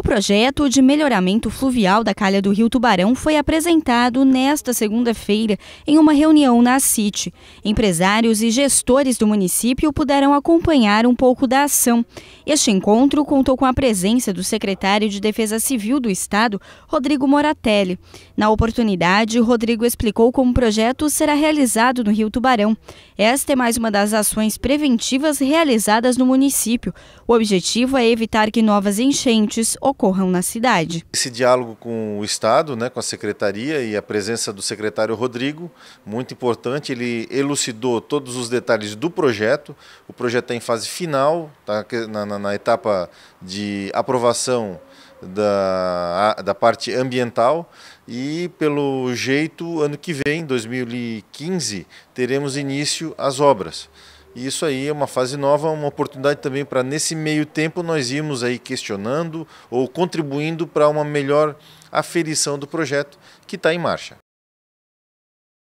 O projeto de melhoramento fluvial da calha do Rio Tubarão foi apresentado nesta segunda-feira em uma reunião na CIT. Empresários e gestores do município puderam acompanhar um pouco da ação. Este encontro contou com a presença do secretário de Defesa Civil do Estado, Rodrigo Moratelli. Na oportunidade, Rodrigo explicou como o projeto será realizado no Rio Tubarão. Esta é mais uma das ações preventivas realizadas no município. O objetivo é evitar que novas enchentes ocorram na cidade. Esse diálogo com o Estado, né, com a Secretaria e a presença do secretário Rodrigo, muito importante, ele elucidou todos os detalhes do projeto. O projeto está em fase final, está na, na, na etapa de aprovação da, da parte ambiental e, pelo jeito, ano que vem, 2015, teremos início às obras. E isso aí é uma fase nova, uma oportunidade também para, nesse meio tempo, nós irmos aí questionando ou contribuindo para uma melhor aferição do projeto que está em marcha.